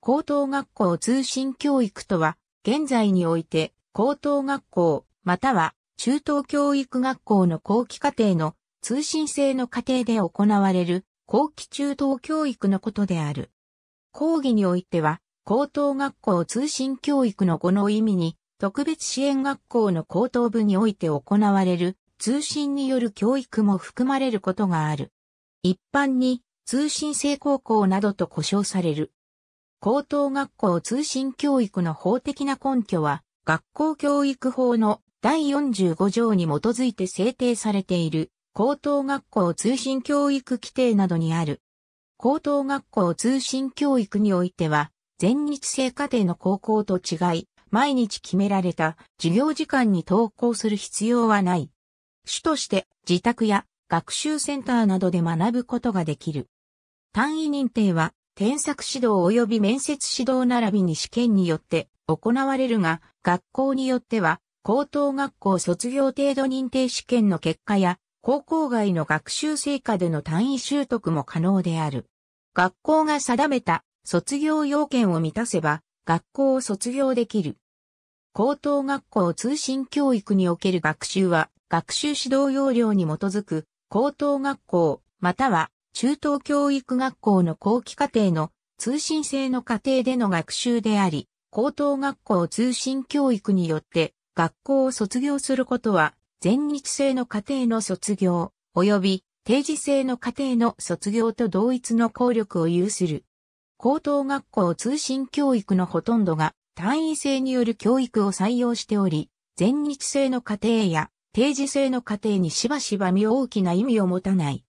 高等学校通信教育とは、現在において高等学校、または中等教育学校の後期課程の通信制の課程で行われる後期中等教育のことである。講義においては、高等学校通信教育の語の意味に、特別支援学校の高等部において行われる通信による教育も含まれることがある。一般に通信制高校などと呼称される。高等学校通信教育の法的な根拠は、学校教育法の第45条に基づいて制定されている、高等学校通信教育規定などにある。高等学校通信教育においては、全日制課程の高校と違い、毎日決められた授業時間に登校する必要はない。主として自宅や学習センターなどで学ぶことができる。単位認定は添削指導及び面接指導並びに試験によって行われるが、学校によっては、高等学校卒業程度認定試験の結果や、高校外の学習成果での単位習得も可能である。学校が定めた卒業要件を満たせば、学校を卒業できる。高等学校通信教育における学習は、学習指導要領に基づく、高等学校、または中等教育学校の後期課程の通信制の課程での学習であり、高等学校通信教育によって学校を卒業することは、全日制の課程の卒業、及び定時制の課程の卒業と同一の効力を有する。高等学校通信教育のほとんどが単位制による教育を採用しており、全日制の課程や定時制の課程にしばしば身を大きな意味を持たない。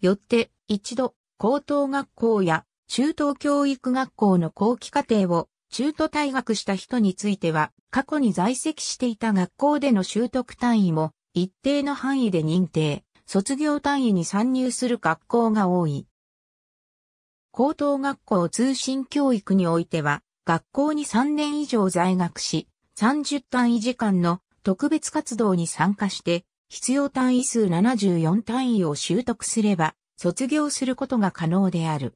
よって、一度、高等学校や中等教育学校の後期課程を中途退学した人については、過去に在籍していた学校での習得単位も一定の範囲で認定、卒業単位に参入する学校が多い。高等学校通信教育においては、学校に3年以上在学し、30単位時間の特別活動に参加して、必要単位数74単位を習得すれば、卒業することが可能である。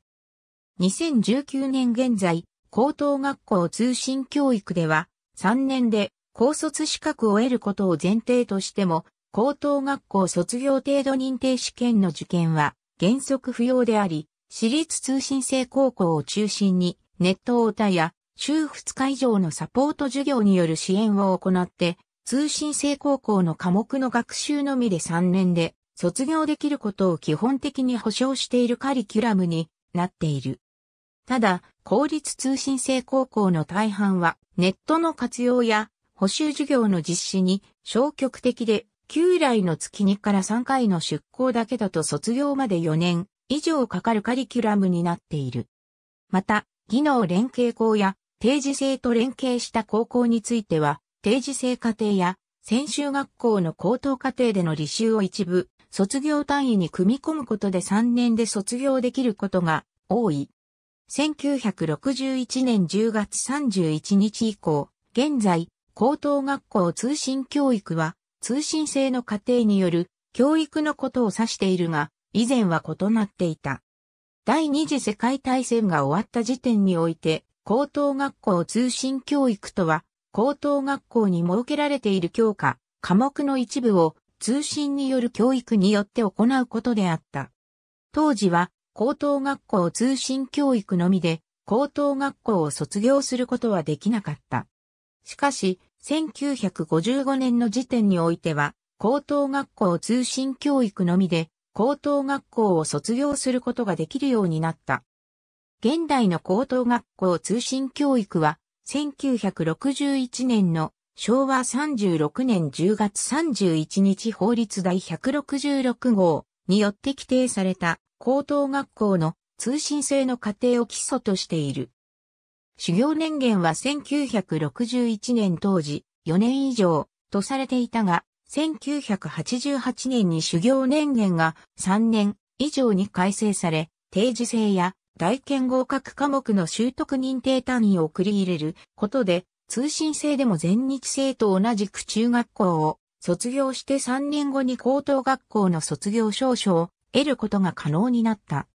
2019年現在、高等学校通信教育では、3年で高卒資格を得ることを前提としても、高等学校卒業程度認定試験の受験は原則不要であり、私立通信制高校を中心にネットオータや週2日以上のサポート授業による支援を行って、通信制高校の科目の学習のみで3年で卒業できることを基本的に保障しているカリキュラムになっている。ただ、公立通信制高校の大半はネットの活用や補修授業の実施に消極的で、旧来の月2から3回の出校だけだと卒業まで4年以上かかるカリキュラムになっている。また、技能連携校や定時制と連携した高校については、定時制課程や専修学校の高等課程での履修を一部卒業単位に組み込むことで3年で卒業できることが多い。1961年10月31日以降、現在、高等学校通信教育は、通信制の過程による教育のことを指しているが、以前は異なっていた。第二次世界大戦が終わった時点において、高等学校通信教育とは、高等学校に設けられている教科、科目の一部を通信による教育によって行うことであった。当時は高等学校通信教育のみで高等学校を卒業することはできなかった。しかし、1955年の時点においては、高等学校通信教育のみで高等学校を卒業することができるようになった。現代の高等学校通信教育は、1961年の昭和36年10月31日法律第166号によって規定された高等学校の通信制の過程を基礎としている。修行年限は1961年当時4年以上とされていたが、1988年に修行年限が3年以上に改正され、定時制や大研合格科目の習得認定単位を繰り入れることで通信制でも全日制と同じく中学校を卒業して3年後に高等学校の卒業証書を得ることが可能になった。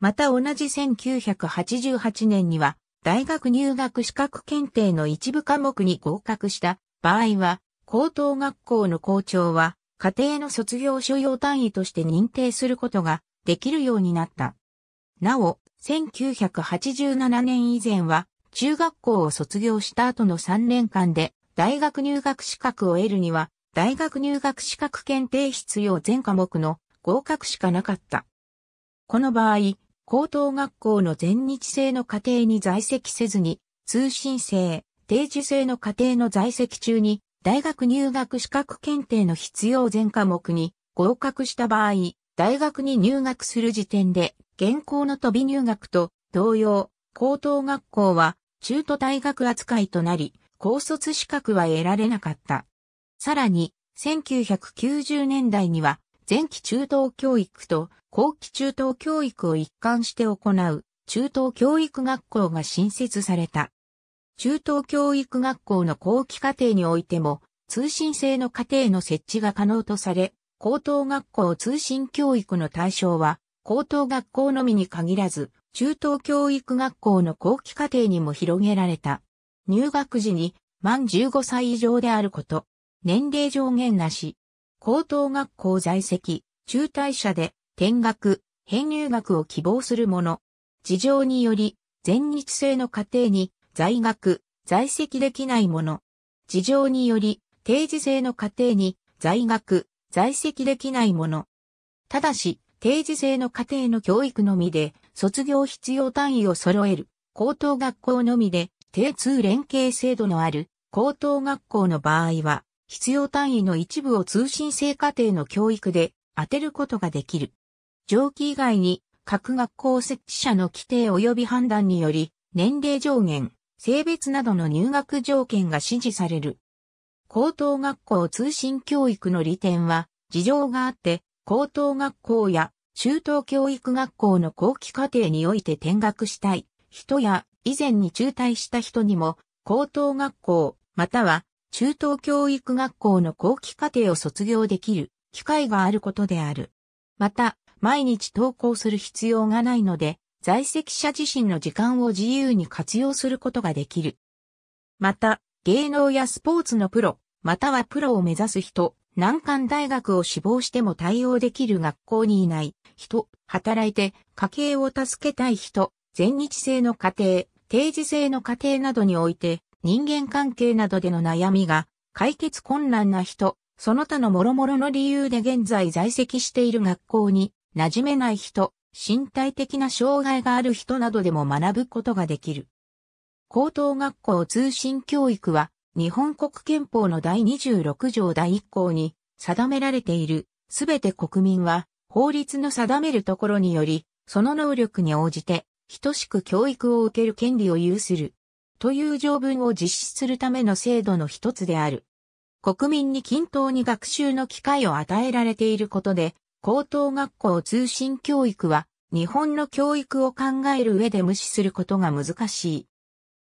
また同じ1988年には大学入学資格検定の一部科目に合格した場合は高等学校の校長は家庭の卒業所要単位として認定することができるようになった。なお、1987年以前は中学校を卒業した後の3年間で大学入学資格を得るには大学入学資格検定必要全科目の合格しかなかった。この場合、高等学校の全日制の課程に在籍せずに通信制、定時制の課程の在籍中に大学入学資格検定の必要全科目に合格した場合、大学に入学する時点で現行の飛び入学と同様、高等学校は中途退学扱いとなり、高卒資格は得られなかった。さらに、1990年代には、前期中等教育と後期中等教育を一貫して行う中等教育学校が新設された。中等教育学校の後期課程においても通信制の課程の設置が可能とされ、高等学校通信教育の対象は高等学校のみに限らず中等教育学校の後期課程にも広げられた。入学時に満15歳以上であること。年齢上限なし。高等学校在籍、中退者で転学、編入学を希望する者。事情により、全日制の課程に在学、在籍できない者。事情により、定時制の課程に在学、在籍できない者。ただし、定時制の課程の教育のみで、卒業必要単位を揃える、高等学校のみで、定通連携制度のある、高等学校の場合は、必要単位の一部を通信制課程の教育で当てることができる。上記以外に、各学校設置者の規定及び判断により、年齢上限、性別などの入学条件が指示される。高等学校通信教育の利点は、事情があって、高等学校や中等教育学校の後期課程において転学したい人や以前に中退した人にも高等学校または中等教育学校の後期課程を卒業できる機会があることである。また、毎日登校する必要がないので、在籍者自身の時間を自由に活用することができる。また、芸能やスポーツのプロ、またはプロを目指す人、難関大学を志望しても対応できる学校にいない人、働いて家計を助けたい人、全日制の家庭、定時制の家庭などにおいて人間関係などでの悩みが解決困難な人、その他の諸々の理由で現在在籍している学校に馴染めない人、身体的な障害がある人などでも学ぶことができる。高等学校通信教育は日本国憲法の第26条第1項に定められている、すべて国民は法律の定めるところにより、その能力に応じて、等しく教育を受ける権利を有する、という条文を実施するための制度の一つである。国民に均等に学習の機会を与えられていることで、高等学校通信教育は、日本の教育を考える上で無視することが難しい。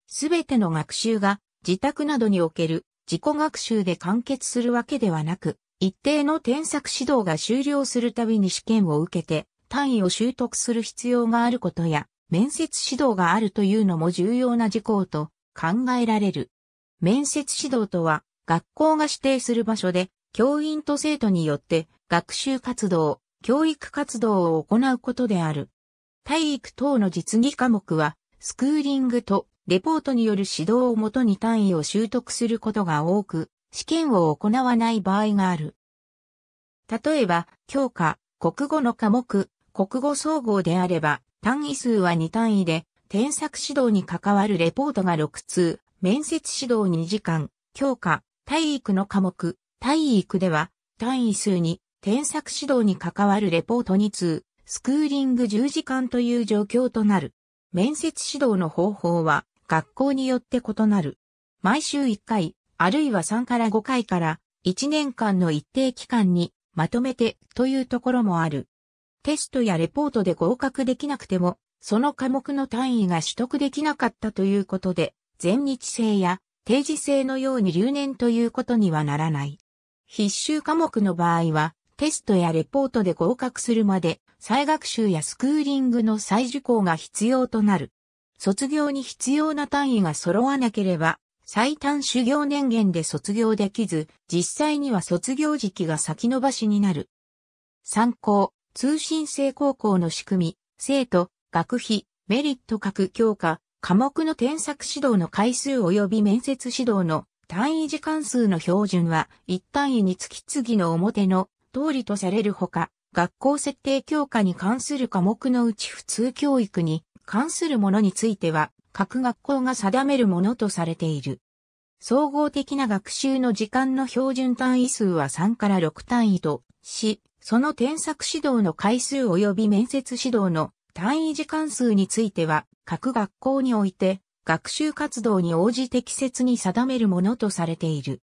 すべての学習が自宅などにおける自己学習で完結するわけではなく、一定の添削指導が終了するたびに試験を受けて単位を習得する必要があることや、面接指導があるというのも重要な事項と考えられる。面接指導とは、学校が指定する場所で、教員と生徒によって学習活動、教育活動を行うことである。体育等の実技科目は、スクーリングとレポートによる指導をもとに単位を習得することが多く、試験を行わない場合がある。例えば、教科、国語の科目、国語総合であれば、単位数は2単位で、添削指導に関わるレポートが6通、面接指導2時間、教科、体育の科目、体育では、単位数に、添削指導に関わるレポート2通、スクーリング10時間という状況となる。面接指導の方法は、学校によって異なる。毎週1回、あるいは3から5回から、1年間の一定期間に、まとめてというところもある。テストやレポートで合格できなくても、その科目の単位が取得できなかったということで、全日制や定時制のように留年ということにはならない。必修科目の場合は、テストやレポートで合格するまで、再学習やスクーリングの再受講が必要となる。卒業に必要な単位が揃わなければ、最短修行年限で卒業できず、実際には卒業時期が先延ばしになる。参考、通信制高校の仕組み、生徒、学費、メリット各教科、科目の添削指導の回数及び面接指導の単位時間数の標準は、一単位につき次の表の通りとされるほか、学校設定教科に関する科目のうち普通教育に関するものについては、各学校が定めるものとされている。総合的な学習の時間の標準単位数は3から6単位とし、その添削指導の回数及び面接指導の単位時間数については、各学校において学習活動に応じ適切に定めるものとされている。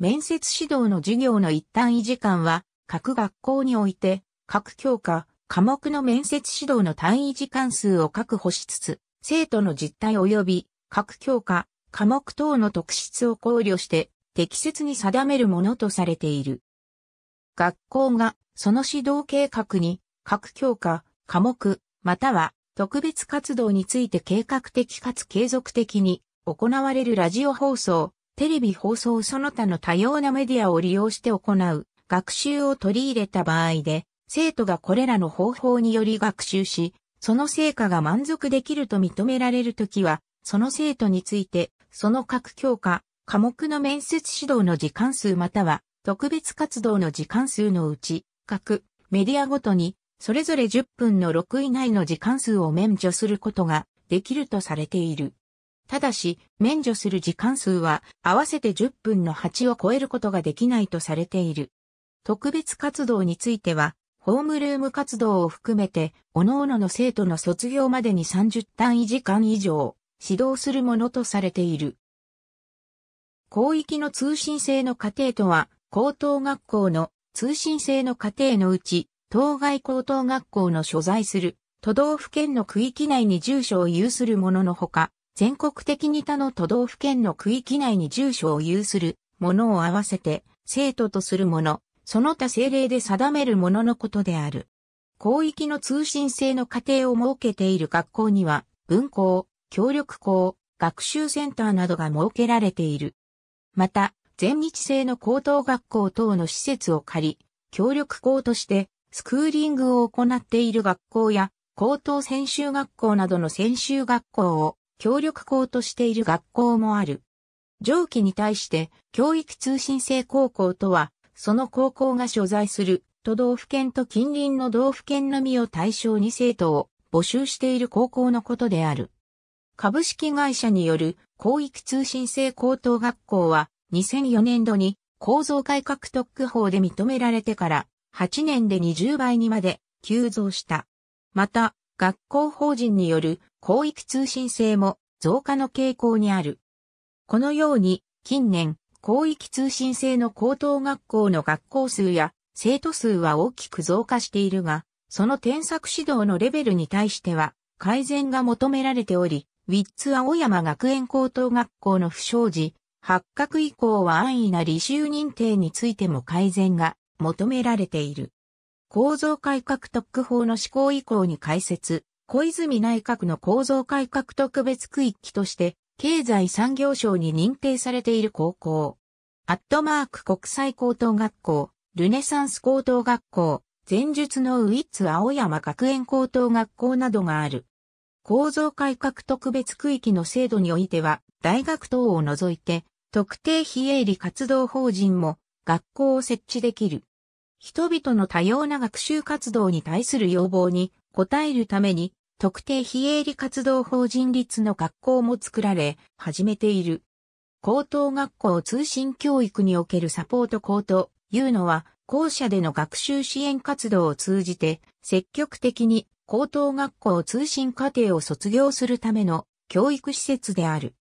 面接指導の授業の一単位時間は、各学校において、各教科、科目の面接指導の単位時間数を確保しつつ、生徒の実態及び各教科、科目等の特質を考慮して適切に定めるものとされている。学校がその指導計画に各教科、科目、または特別活動について計画的かつ継続的に行われるラジオ放送、テレビ放送その他の多様なメディアを利用して行う学習を取り入れた場合で、生徒がこれらの方法により学習し、その成果が満足できると認められるときは、その生徒について、その各教科、科目の面接指導の時間数または、特別活動の時間数のうち、各メディアごとに、それぞれ10分の6以内の時間数を免除することができるとされている。ただし、免除する時間数は合わせて10分の8を超えることができないとされている。特別活動については、ホームルーム活動を含めて、各々の生徒の卒業までに30単位時間以上、指導するものとされている。広域の通信制の過程とは、高等学校の通信制の過程のうち、当該高等学校の所在する都道府県の区域内に住所を有するもののほか、全国的に他の都道府県の区域内に住所を有するものを合わせて、生徒とするもの、その他政令で定めるもののことである。広域の通信制の過程を設けている学校には、文校、協力校、学習センターなどが設けられている。また、全日制の高等学校等の施設を借り、協力校としてスクーリングを行っている学校や、高等専修学校などの専修学校を協力校としている学校もある。上記に対して、教育通信制高校とは、その高校が所在する都道府県と近隣の道府県のみを対象に生徒を募集している高校のことである。株式会社による広域通信制高等学校は2004年度に構造改革特区法で認められてから8年で20倍にまで急増した。また、学校法人による広域通信制も増加の傾向にある。このように近年広域通信制の高等学校の学校数や生徒数は大きく増加しているが、その添削指導のレベルに対しては改善が求められており、ウィッツ青山学園高等学校の不祥事、発覚以降は安易な履修認定についても改善が求められている。構造改革特区法の施行以降に解説、小泉内閣の構造改革特別区域として経済産業省に認定されている高校。アットマーク国際高等学校、ルネサンス高等学校、前述のウィッツ青山学園高等学校などがある。構造改革特別区域の制度においては、大学等を除いて、特定非営利活動法人も学校を設置できる。人々の多様な学習活動に対する要望に応えるために、特定非営利活動法人立の学校も作られ、始めている。高等学校通信教育におけるサポート校というのは、校舎での学習支援活動を通じて、積極的に高等学校通信課程を卒業するための教育施設である。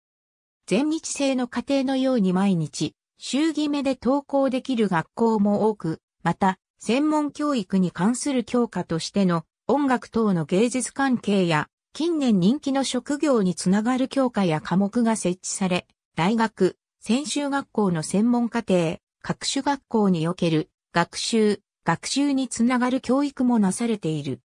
全日制の課程のように毎日、週決めで登校できる学校も多く、また、専門教育に関する教科としての音楽等の芸術関係や、近年人気の職業につながる教科や科目が設置され、大学、専修学校の専門課程、各種学校における学習、学習につながる教育もなされている。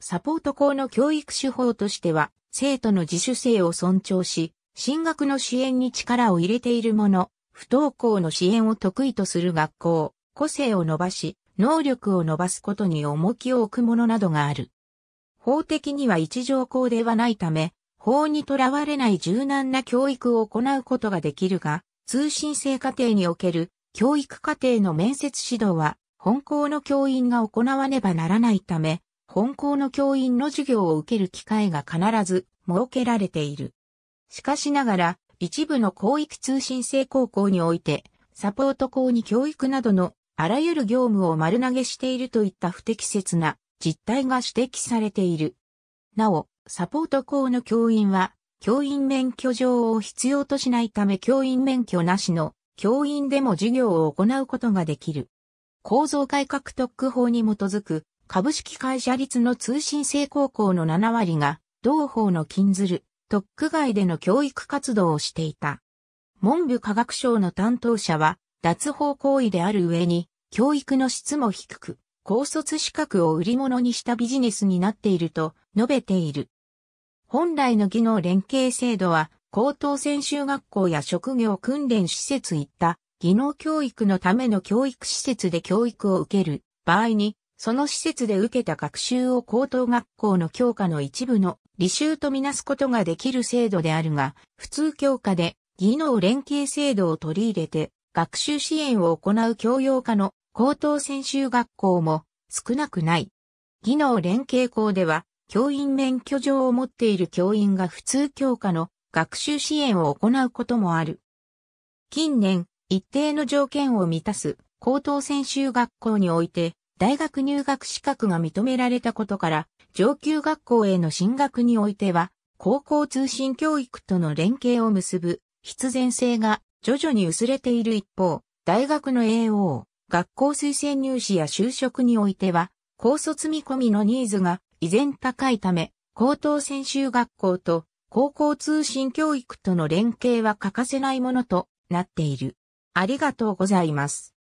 サポート校の教育手法としては、生徒の自主性を尊重し、進学の支援に力を入れているもの、不登校の支援を得意とする学校、個性を伸ばし、能力を伸ばすことに重きを置くものなどがある。法的には一条項ではないため、法にとらわれない柔軟な教育を行うことができるが、通信制課程における教育課程の面接指導は、本校の教員が行わねばならないため、本校の教員の授業を受ける機会が必ず設けられている。しかしながら、一部の教域通信制高校において、サポート校に教育などのあらゆる業務を丸投げしているといった不適切な実態が指摘されている。なお、サポート校の教員は、教員免許状を必要としないため教員免許なしの教員でも授業を行うことができる。構造改革特区法に基づく株式会社立の通信制高校の7割が同法の禁ずる特区外での教育活動をしていた。文部科学省の担当者は脱法行為である上に、教育の質も低く、高卒資格を売り物にしたビジネスになっていると述べている。本来の技能連携制度は、高等専修学校や職業訓練施設いった、技能教育のための教育施設で教育を受ける場合に、その施設で受けた学習を高等学校の教科の一部の履修とみなすことができる制度であるが、普通教科で技能連携制度を取り入れて、学習支援を行う教養科の高等専修学校も少なくない。技能連携校では、教員免許状を持っている教員が普通教科の学習支援を行うこともある。近年、一定の条件を満たす高等専修学校において、大学入学資格が認められたことから、上級学校への進学においては、高校通信教育との連携を結ぶ必然性が徐々に薄れている一方、大学の AO、学校推薦入試や就職においては、高卒見込みのニーズが依然高いため、高等専修学校と高校通信教育との連携は欠かせないものとなっている。ありがとうございます。